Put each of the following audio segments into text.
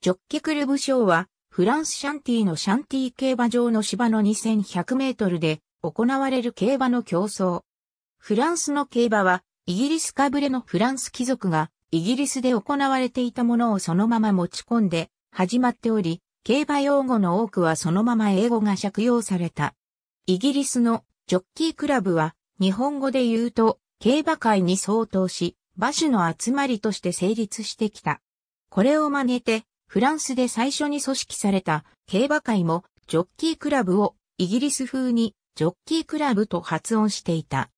ジョッキクルブ賞は、フランスシャンティのシャンティ競馬場の芝の2100メートルで行われる競馬の競争。フランスの競馬は、イギリスかぶれのフランス貴族が、イギリスで行われていたものをそのまま持ち込んで、始まっており、競馬用語の多くはそのまま英語が借用された。イギリスのジョッキークラブは、日本語で言うと、競馬界に相当し、馬種の集まりとして成立してきた。これを真似て、フランスで最初に組織された競馬会もジョッキークラブをイギリス風にジョッキークラブと発音していた。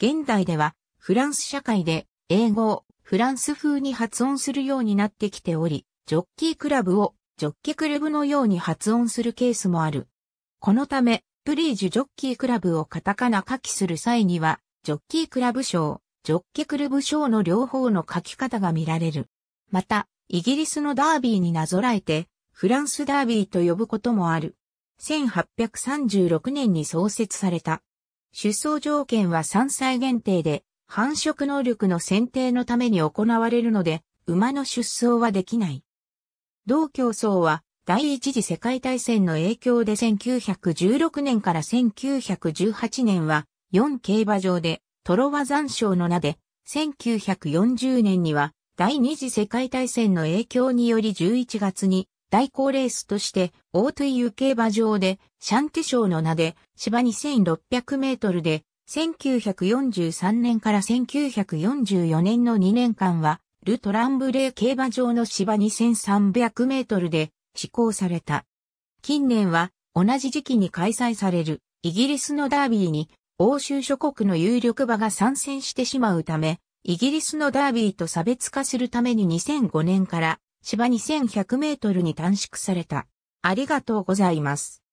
現代ではフランス社会で英語をフランス風に発音するようになってきており、ジョッキークラブをジョッキクルブのように発音するケースもある。このため、プリージュジョッキークラブをカタカナ書きする際には、ジョッキークラブ賞、ジョッキクルブ賞の両方の書き方が見られる。また、イギリスのダービーになぞらえて、フランスダービーと呼ぶこともある。1836年に創設された。出走条件は3歳限定で、繁殖能力の選定のために行われるので、馬の出走はできない。同競争は、第一次世界大戦の影響で1916年から1918年は、4競馬場で、トロワ残賞の名で、1940年には、第二次世界大戦の影響により11月に代行レースとしてオートイユ競馬場でシャンティ賞の名で芝2600メートルで1943年から1944年の2年間はルトランブレー競馬場の芝2300メートルで施行された。近年は同じ時期に開催されるイギリスのダービーに欧州諸国の有力馬が参戦してしまうためイギリスのダービーと差別化するために2005年から芝2100メートルに短縮された。ありがとうございます。